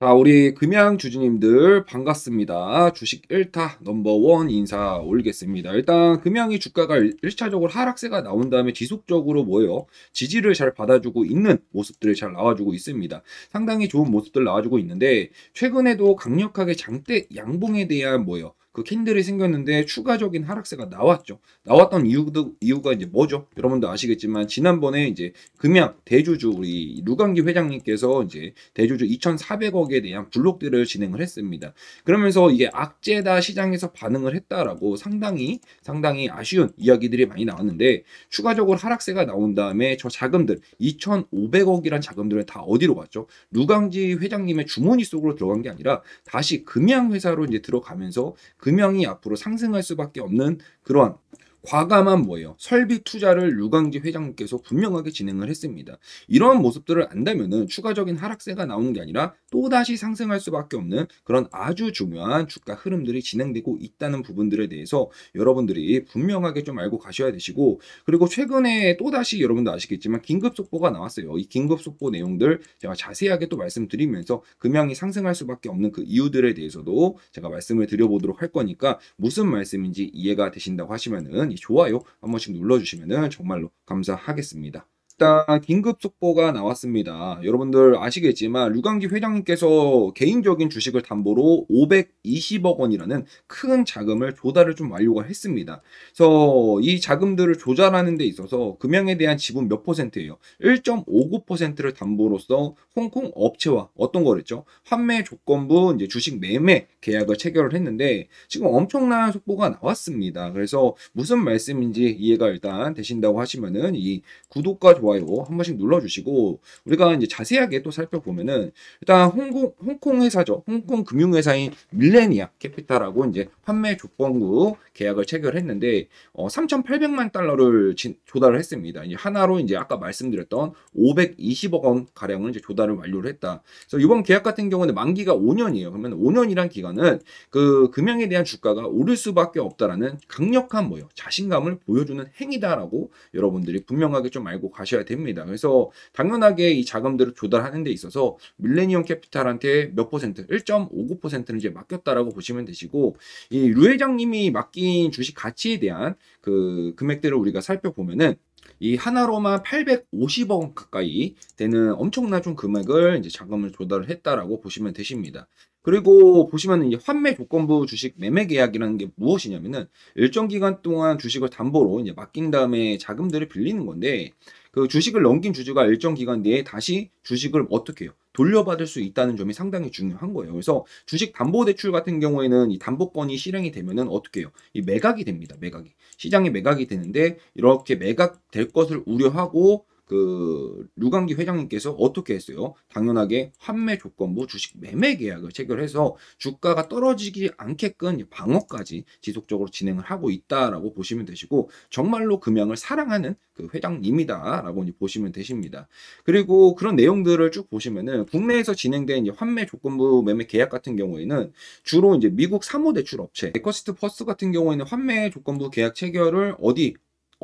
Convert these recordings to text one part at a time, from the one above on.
자, 우리 금양 주주님들 반갑습니다. 주식 1타 넘버원 인사 올리겠습니다. 일단 금양이 주가가 1차적으로 하락세가 나온 다음에 지속적으로 뭐예요? 지지를 잘 받아주고 있는 모습들을 잘 나와주고 있습니다. 상당히 좋은 모습들 나와주고 있는데 최근에도 강력하게 장대 양봉에 대한 뭐예요? 그 캔들이 생겼는데 추가적인 하락세가 나왔죠. 나왔던 이유도 이유가 이제 뭐죠? 여러분도 아시겠지만 지난번에 이제 금양 대주주 우리 루강기 회장님께서 이제 대주주 2,400억에 대한 블록들을 진행을 했습니다. 그러면서 이게 악재다 시장에서 반응을 했다라고 상당히 상당히 아쉬운 이야기들이 많이 나왔는데 추가적으로 하락세가 나온 다음에 저 자금들 2,500억이란 자금들은 다 어디로 갔죠? 루강지 회장님의 주머니 속으로 들어간 게 아니라 다시 금양 회사로 이제 들어가면서 금형이 앞으로 상승할 수밖에 없는 그런 과감한 뭐예요? 설비 투자를 유광지 회장님께서 분명하게 진행을 했습니다. 이러한 모습들을 안다면 추가적인 하락세가 나오는 게 아니라 또다시 상승할 수밖에 없는 그런 아주 중요한 주가 흐름들이 진행되고 있다는 부분들에 대해서 여러분들이 분명하게 좀 알고 가셔야 되시고 그리고 최근에 또다시 여러분도 아시겠지만 긴급 속보가 나왔어요. 이 긴급 속보 내용들 제가 자세하게 또 말씀드리면서 금양이 상승할 수밖에 없는 그 이유들에 대해서도 제가 말씀을 드려보도록 할 거니까 무슨 말씀인지 이해가 되신다고 하시면은 좋아요 한 번씩 눌러주시면 정말로 감사하겠습니다. 일단 긴급 속보가 나왔습니다. 여러분들 아시겠지만 류강기 회장님께서 개인적인 주식을 담보로 520억 원이라는 큰 자금을 조달을 좀 완료가 했습니다. 그래서 이 자금들을 조달하는 데 있어서 금양에 대한 지분 몇 퍼센트예요? 1.59%를 담보로써 홍콩 업체와 어떤 거랬죠? 판매 조건부 이제 주식 매매 계약을 체결을 했는데 지금 엄청난 속보가 나왔습니다. 그래서 무슨 말씀인지 이해가 일단 되신다고 하시면은 이 구독과 좋아요 한 번씩 눌러주시고 우리가 이제 자세하게 또 살펴보면은 일단 홍콩, 홍콩 회사죠. 홍콩 금융회사인 밀레니아 캐피탈하고 이제 판매 조건부 계약을 체결했는데 어, 3,800만 달러를 진, 조달을 했습니다. 이제 하나로 이제 아까 말씀드렸던 520억 원 가량을 이제 조달을 완료를 했다. 그래서 이번 계약 같은 경우는 만기가 5년이에요. 그러면 5년이란 기간은 그 금양에 대한 주가가 오를 수밖에 없다라는 강력한 뭐요 자신감을 보여주는 행위다라고 여러분들이 분명하게 좀 알고 가셔야. 있셔야 됩니다. 그래서 당연하게 이 자금들을 조달하는 데 있어서 밀레니엄 캐피탈한테 몇 퍼센트, 1 5 9를 이제 맡겼다라고 보시면 되시고 이류 회장님이 맡긴 주식 가치에 대한 그 금액들을 우리가 살펴보면은 이 하나로만 850억 원 가까이 되는 엄청난 좀 금액을 이제 자금을 조달을 했다라고 보시면 되십니다. 그리고 보시면 이제 환매 조건부 주식 매매 계약이라는 게 무엇이냐면은 일정 기간 동안 주식을 담보로 이제 맡긴 다음에 자금들을 빌리는 건데 그 주식을 넘긴 주주가 일정 기간 내에 다시 주식을 어떻게 해요? 돌려받을 수 있다는 점이 상당히 중요한 거예요. 그래서 주식 담보 대출 같은 경우에는 이 담보권이 실행이 되면은 어떻게 해요? 이 매각이 됩니다. 매각이. 시장에 매각이 되는데 이렇게 매각될 것을 우려하고 그 류강기 회장님께서 어떻게 했어요? 당연하게 환매 조건부 주식 매매 계약을 체결해서 주가가 떨어지지 않게끔 방어까지 지속적으로 진행을 하고 있다라고 보시면 되시고 정말로 금양을 사랑하는 그 회장님이다라고 보시면 되십니다. 그리고 그런 내용들을 쭉 보시면은 국내에서 진행된 환매 조건부 매매 계약 같은 경우에는 주로 이제 미국 사모 대출 업체 에커시트 퍼스 같은 경우에는 환매 조건부 계약 체결을 어디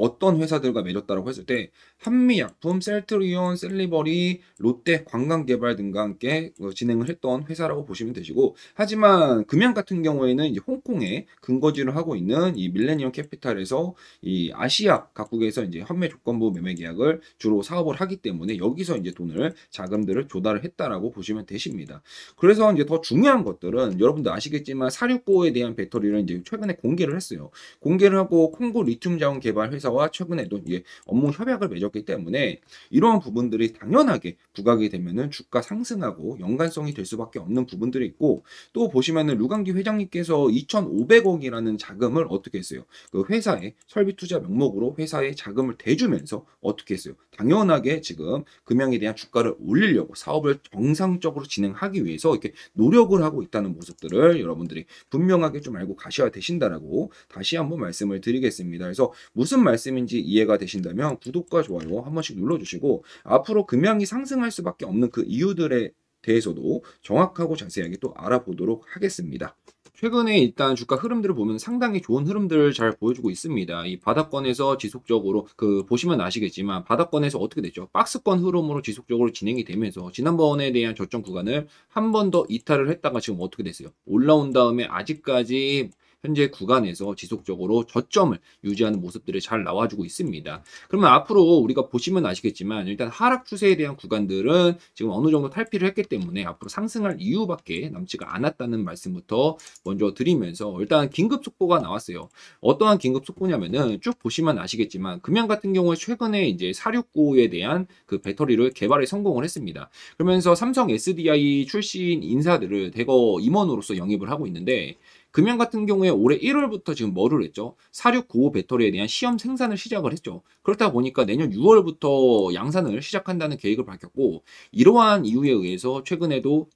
어떤 회사들과 맺었다고 했을 때 한미약품, 셀트리온, 셀리버리, 롯데, 관광개발 등과 함께 어, 진행을 했던 회사라고 보시면 되시고 하지만 금양 같은 경우에는 이제 홍콩에 근거지를 하고 있는 이 밀레니엄 캐피탈에서 이 아시아 각국에서 이제 현매 조건부 매매 계약을 주로 사업을 하기 때문에 여기서 이제 돈을 자금들을 조달을 했다라고 보시면 되십니다. 그래서 이제 더 중요한 것들은 여러분도 아시겠지만 사륙보에 대한 배터리를 이제 최근에 공개를 했어요. 공개를 하고 콩고 리튬 자원 개발 회사 회사와 최근에도 이게 업무 협약을 맺었기 때문에 이러한 부분들이 당연하게 부각이 되면은 주가 상승하고 연관성이 될 수밖에 없는 부분들이 있고 또 보시면은 루강기 회장님께서 2,500억이라는 자금을 어떻게 했어요? 그회사에 설비 투자 명목으로 회사에 자금을 대주면서 어떻게 했어요? 당연하게 지금 금양에 대한 주가를 올리려고 사업을 정상적으로 진행하기 위해서 이렇게 노력을 하고 있다는 모습들을 여러분들이 분명하게 좀 알고 가셔야 되신다라고 다시 한번 말씀을 드리겠습니다. 그래서 무슨 말 말씀인지 이해가 되신다면 구독과 좋아요 한 번씩 눌러주시고 앞으로 금양이 상승할 수밖에 없는 그 이유들에 대해서도 정확하고 자세하게 또 알아보도록 하겠습니다. 최근에 일단 주가 흐름들을 보면 상당히 좋은 흐름들을 잘 보여주고 있습니다. 이 바닥권에서 지속적으로 그 보시면 아시겠지만 바닥권에서 어떻게 되죠? 박스권 흐름으로 지속적으로 진행이 되면서 지난번에 대한 저점 구간을 한 번 더 이탈을 했다가 지금 어떻게 됐어요? 올라온 다음에 아직까지 현재 구간에서 지속적으로 저점을 유지하는 모습들이 잘 나와주고 있습니다. 그러면 앞으로 우리가 보시면 아시겠지만 일단 하락 추세에 대한 구간들은 지금 어느 정도 탈피를 했기 때문에 앞으로 상승할 이유밖에 남지가 않았다는 말씀부터 먼저 드리면서 일단 긴급 속보가 나왔어요. 어떠한 긴급 속보냐면은 쭉 보시면 아시겠지만 금양 같은 경우에 최근에 이제 469에 대한 그 배터리를 개발에 성공을 했습니다. 그러면서 삼성 SDI 출신 인사들을 대거 임원으로서 영입을 하고 있는데 금연 같은 경우에 올해 1월부터 지금 뭐를 했죠? 4695 배터리에 대한 시험 생산을 시작을 했죠. 그렇다 보니까 내년 6월부터 양산을 시작한다는 계획을 밝혔고 이러한 이유에 의해서 최근에도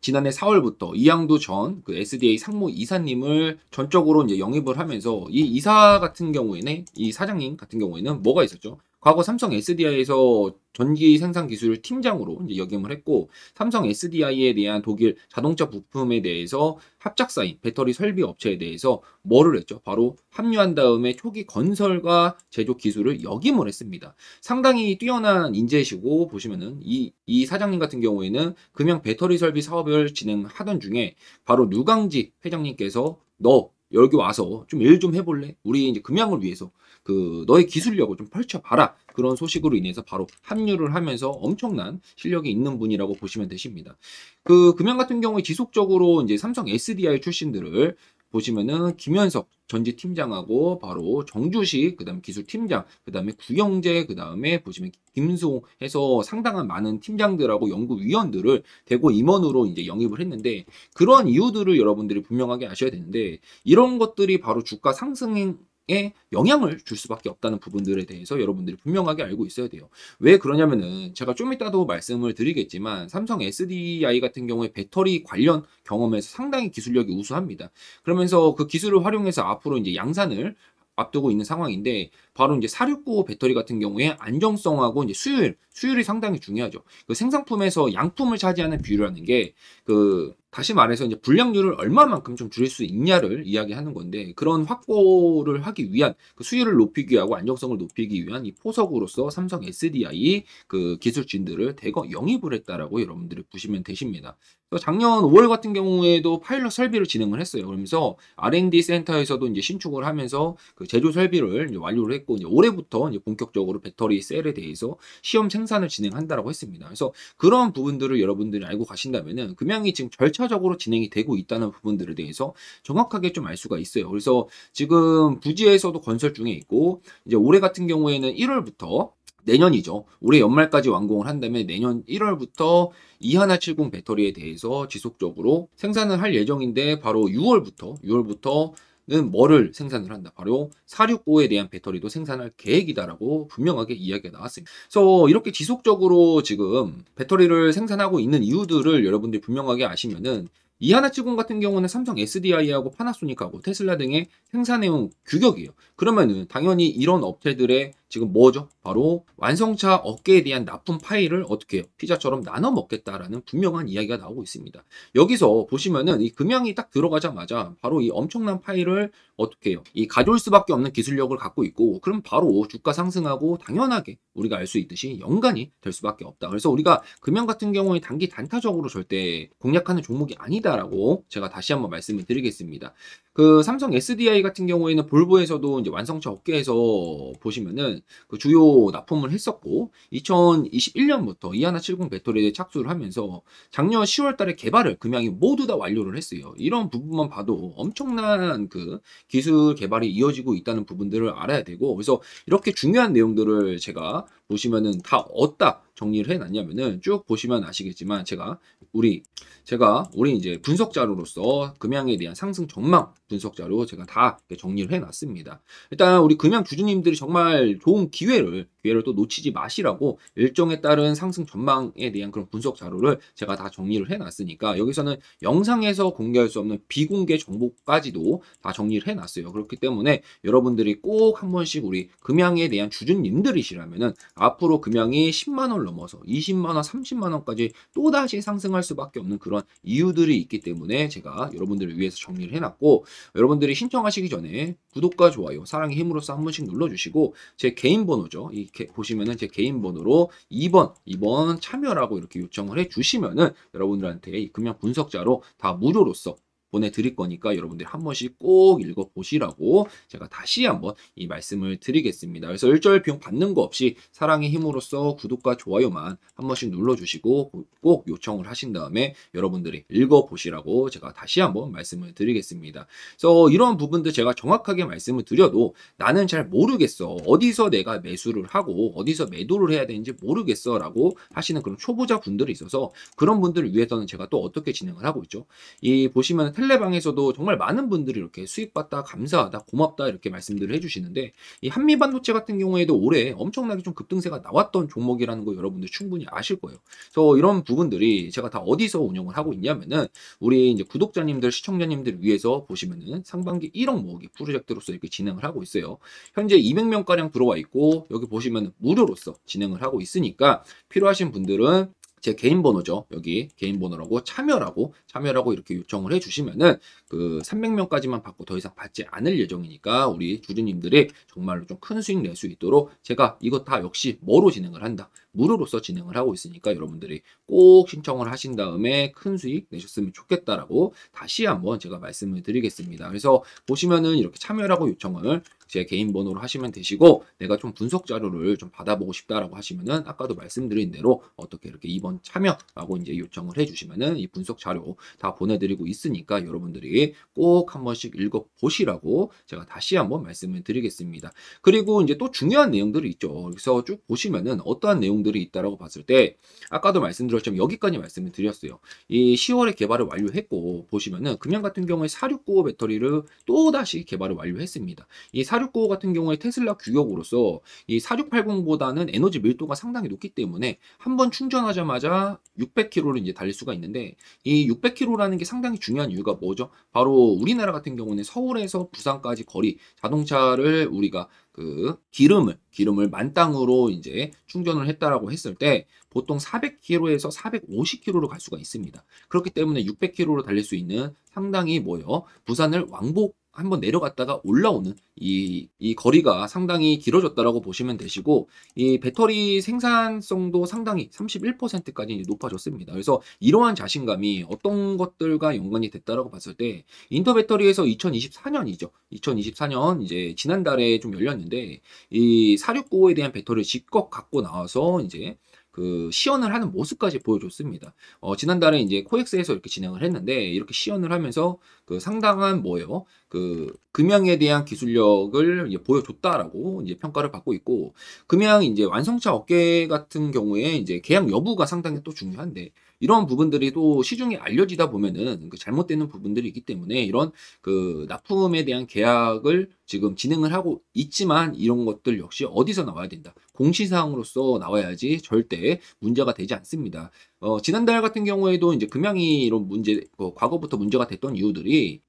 지난해 4월부터 이양도 전그 SDA 상무 이사님을 전적으로 이제 영입을 하면서 이 이사 같은 경우에는 이 사장님 같은 경우에는 뭐가 있었죠? 과거 삼성 SDI에서 전기 생산 기술 팀장으로 이제 역임을 했고 삼성 SDI에 대한 독일 자동차 부품에 대해서 합작사인 배터리 설비 업체에 대해서 뭐를 했죠? 바로 합류한 다음에 초기 건설과 제조 기술을 역임을 했습니다. 상당히 뛰어난 인재시고 보시면은 이, 이 사장님 같은 경우에는 금형 배터리 설비 사업을 진행하던 중에 바로 누강지 회장님께서 너 여기 와서 좀 일 좀 해볼래? 우리 이제 금양을 위해서 그 너의 기술력을 좀 펼쳐봐라. 그런 소식으로 인해서 바로 합류를 하면서 엄청난 실력이 있는 분이라고 보시면 되십니다. 그 금양 같은 경우에 지속적으로 이제 삼성 SDI 출신들을 보시면은 김현석 전직 팀장하고 바로 정주식 그다음 에 기술 팀장 그다음에 구영재 그다음에 보시면 김송 해서 상당한 많은 팀장들하고 연구위원들을 대고 임원으로 이제 영입을 했는데 그런 이유들을 여러분들이 분명하게 아셔야 되는데 이런 것들이 바로 주가 상승 에 영향을 줄 수밖에 없다는 부분들에 대해서 여러분들이 분명하게 알고 있어야 돼요. 왜 그러냐면은 제가 좀 이따도 말씀을 드리겠지만 삼성 SDI 같은 경우에 배터리 관련 경험에서 상당히 기술력이 우수합니다. 그러면서 그 기술을 활용해서 앞으로 이제 양산을 앞두고 있는 상황인데 바로 이제 469 배터리 같은 경우에 안정성하고 이제 수율, 수율이 상당히 중요하죠. 그 생산품에서 양품을 차지하는 비율이라는 게그 다시 말해서 이제 불량률을 얼마만큼 좀 줄일 수 있냐를 이야기하는 건데 그런 확보를 하기 위한 그 수율을 높이기 하고 안정성을 높이기 위한 이 포석으로서 삼성 SDI 그 기술진들을 대거 영입을 했다라고 여러분들이 보시면 되십니다. 작년 5월 같은 경우에도 파일럿 설비를 진행을 했어요. 그러면서 R&D 센터에서도 이제 신축을 하면서 그 제조 설비를 완료를 했고 이제 올해부터 이제 본격적으로 배터리 셀에 대해서 시험 생산을 진행한다라고 했습니다. 그래서 그런 부분들을 여러분들이 알고 가신다면은 금양이 지금 절차적으로 진행이 되고 있다는 부분들에 대해서 정확하게 좀 알 수가 있어요. 그래서 지금 부지에서도 건설 중에 있고 이제 올해 같은 경우에는 1월부터 내년이죠. 올해 연말까지 완공을 한다면 내년 1월부터 이하나70 배터리에 대해서 지속적으로 생산을 할 예정인데 바로 6월부터 6월부터 는 뭐를 생산을 한다. 바로 465에 대한 배터리도 생산할 계획이다라고 분명하게 이야기가 나왔습니다. 그래서 이렇게 지속적으로 지금 배터리를 생산하고 있는 이유들을 여러분들이 분명하게 아시면은 이하나7곤 같은 경우는 삼성 SDI하고 파나소닉하고 테슬라 등의 생산해온 규격이에요. 그러면은 당연히 이런 업체들의 지금 뭐죠? 바로 완성차 어깨에 대한 납품 파일을 어떻게 해요? 피자처럼 나눠 먹겠다라는 분명한 이야기가 나오고 있습니다. 여기서 보시면은 이 금양이 딱 들어가자마자 바로 이 엄청난 파일을 어떻게 해요? 이 가져올 수밖에 없는 기술력을 갖고 있고 그럼 바로 주가 상승하고 당연하게 우리가 알 수 있듯이 연관이 될 수밖에 없다. 그래서 우리가 금양 같은 경우에 단기 단타적으로 절대 공략하는 종목이 아니다라고 제가 다시 한번 말씀을 드리겠습니다. 그 삼성 SDI 같은 경우에는 볼보에서도 이제 완성차 업계에서 보시면은 그 주요 납품을 했었고 2021년부터 이하나 70 배터리에 착수를 하면서 작년 10월 달에 개발을 금양이 모두 다 완료를 했어요. 이런 부분만 봐도 엄청난 그 기술 개발이 이어지고 있다는 부분들을 알아야 되고 그래서 이렇게 중요한 내용들을 제가 보시면은 다 얻다 정리를 해놨냐면은 쭉 보시면 아시겠지만 제가 우리 제가 우리 이제 분석 자료로서 금양에 대한 상승 전망 분석 자료 제가 다 정리를 해놨습니다. 일단 우리 금양 주주님들이 정말 좋은 기회를 기회를 또 놓치지 마시라고 일정에 따른 상승 전망에 대한 그런 분석 자료를 제가 다 정리를 해놨으니까 여기서는 영상에서 공개할 수 없는 비공개 정보까지도 다 정리를 해놨어요. 그렇기 때문에 여러분들이 꼭 한 번씩 우리 금양에 대한 주주님들이시라면은 앞으로 금양이 10만 원 넘어서 20만원, 30만원까지 또다시 상승할 수밖에 없는 그런 이유들이 있기 때문에 제가 여러분들을 위해서 정리를 해놨고 여러분들이 신청하시기 전에 구독과 좋아요, 사랑의 힘으로써 한 번씩 눌러주시고 제 개인 번호죠. 이 보시면은 제 개인 번호로 2번, 2번 참여라고 이렇게 요청을 해주시면은 여러분들한테 금융 분석자로 다 무료로서 보내드릴 거니까 여러분들 한 번씩 꼭 읽어보시라고 제가 다시 한 번 이 말씀을 드리겠습니다. 그래서 일절 비용 받는 거 없이 사랑의 힘으로써 구독과 좋아요만 한 번씩 눌러주시고 꼭 요청을 하신 다음에 여러분들이 읽어보시라고 제가 다시 한 번 말씀을 드리겠습니다. 그래서 이런 부분들 제가 정확하게 말씀을 드려도 나는 잘 모르겠어. 어디서 내가 매수를 하고 어디서 매도를 해야 되는지 모르겠어 라고 하시는 그런 초보자 분들이 있어서 그런 분들을 위해서는 제가 또 어떻게 진행을 하고 있죠. 이 보시면 텔레방에서도 정말 많은 분들이 이렇게 수익받다 감사하다 고맙다 이렇게 말씀들을 해주시는데 이 한미 반도체 같은 경우에도 올해 엄청나게 좀 급등세가 나왔던 종목이라는 거 여러분들 충분히 아실 거예요. 그래서 이런 부분들이 제가 다 어디서 운영을 하고 있냐면은 우리 이제 구독자님들 시청자님들 위해서 보시면은 상반기 1억 모으기 프로젝트로서 이렇게 진행을 하고 있어요. 현재 200명 가량 들어와 있고 여기 보시면 무료로서 진행을 하고 있으니까 필요하신 분들은 제 개인 번호죠. 여기 개인 번호라고 참여라고 참여라고 이렇게 요청을 해 주시면은 그 300명까지만 받고 더 이상 받지 않을 예정이니까 우리 주주님들이 정말로 좀 큰 수익 낼 수 있도록 제가 이거 다 역시 뭐로 진행을 한다. 무료로서 진행을 하고 있으니까 여러분들이 꼭 신청을 하신 다음에 큰 수익 내셨으면 좋겠다라고 다시 한번 제가 말씀을 드리겠습니다. 그래서 보시면은 이렇게 참여라고 요청을 제 개인 번호로 하시면 되시고 내가 좀 분석 자료를 좀 받아보고 싶다라고 하시면은 아까도 말씀드린 대로 어떻게 이렇게 이번 참여라고 이제 요청을 해주시면은 이 분석 자료 다 보내드리고 있으니까 여러분들이 꼭 한 번씩 읽어보시라고 제가 다시 한번 말씀을 드리겠습니다. 그리고 이제 또 중요한 내용들이 있죠. 그래서 쭉 보시면은 어떠한 내용들이 있다라고 봤을 때 아까도 말씀드렸지만 여기까지 말씀을 드렸어요. 이 10월에 개발을 완료했고 보시면은 금연 같은 경우에 469호 배터리를 또 다시 개발을 완료했습니다. 이4695 같은 경우에 테슬라 규격으로서 이 4680보다는 에너지 밀도가 상당히 높기 때문에 한 번 충전하자마자 600km를 이제 달릴 수가 있는데 이 600km라는 게 상당히 중요한 이유가 뭐죠? 바로 우리나라 같은 경우는 서울에서 부산까지 거리 자동차를 우리가 그 기름을 기름을 만땅으로 이제 충전을 했다라고 했을 때 보통 400km에서 450km로 갈 수가 있습니다. 그렇기 때문에 600km로 달릴 수 있는 상당히 뭐요? 부산을 왕복 한번 내려갔다가 올라오는 이, 이 거리가 상당히 길어졌다라고 보시면 되시고 이 배터리 생산성도 상당히 31%까지 높아졌습니다. 그래서 이러한 자신감이 어떤 것들과 연관이 됐다라고 봤을 때 인터배터리에서 2024년이죠. 2024년 이제 지난달에 좀 열렸는데 이4 6 9호에 대한 배터리를 직접 갖고 나와서 이제 그 시연을 하는 모습까지 보여줬습니다. 어, 지난달에 이제 코엑스에서 이렇게 진행을 했는데 이렇게 시연을 하면서 그 상당한 뭐예요? 그 금양에 대한 기술력을 이제 보여줬다라고 이제 평가를 받고 있고 금양 이제 완성차 어깨 같은 경우에 이제 계약 여부가 상당히 또 중요한데 이런 부분들이 또 시중에 알려지다 보면은 그 잘못되는 부분들이 있기 때문에 이런 그 납품에 대한 계약을 지금 진행을 하고 있지만 이런 것들 역시 어디서 나와야 된다. 공시사항으로서 나와야지 절대 문제가 되지 않습니다. 어, 지난달 같은 경우에도 이제 금양이 이런 문제, 어, 과거부터 문제가 됐던 이유들이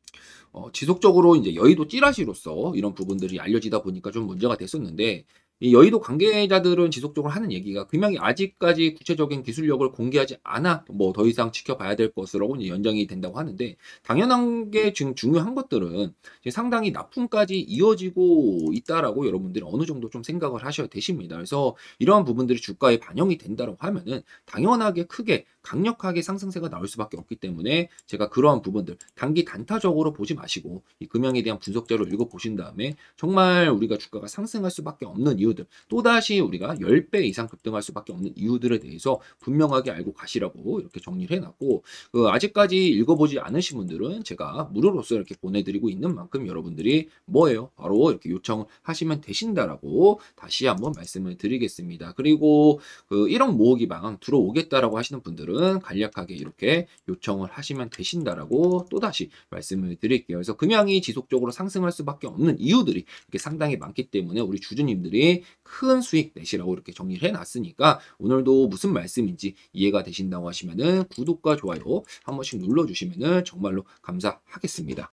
어, 지속적으로 이제 여의도 찌라시로서 이런 부분들이 알려지다 보니까 좀 문제가 됐었는데 여의도 관계자들은 지속적으로 하는 얘기가 금양이 아직까지 구체적인 기술력을 공개하지 않아 뭐 더 이상 지켜봐야 될 것으로 이 연장이 된다고 하는데 당연한 게 지금 중요한 것들은 상당히 납품까지 이어지고 있다라고 여러분들이 어느 정도 좀 생각을 하셔야 되십니다. 그래서 이러한 부분들이 주가에 반영이 된다고 하면은 당연하게 크게 강력하게 상승세가 나올 수밖에 없기 때문에 제가 그러한 부분들 단기 단타적으로 보지 마시고 이금형에 대한 분석자료 읽어보신 다음에 정말 우리가 주가가 상승할 수밖에 없는 이유들 또다시 우리가 10배 이상 급등할 수밖에 없는 이유들에 대해서 분명하게 알고 가시라고 이렇게 정리를 해놨고 그 아직까지 읽어보지 않으신 분들은 제가 무료로서 이렇게 보내드리고 있는 만큼 여러분들이 뭐예요? 바로 이렇게 요청을 하시면 되신다라고 다시 한번 말씀을 드리겠습니다. 그리고 그 1억 모으기 방 들어오겠다라고 하시는 분들은 분들은 간략하게 이렇게 요청을 하시면 되신다라고 또다시 말씀을 드릴게요. 그래서 금양이 지속적으로 상승할 수밖에 없는 이유들이 이렇게 상당히 많기 때문에 우리 주주님들이 큰 수익 내시라고 이렇게 정리를 해놨으니까 오늘도 무슨 말씀인지 이해가 되신다고 하시면은 구독과 좋아요 한 번씩 눌러주시면은 정말로 감사하겠습니다.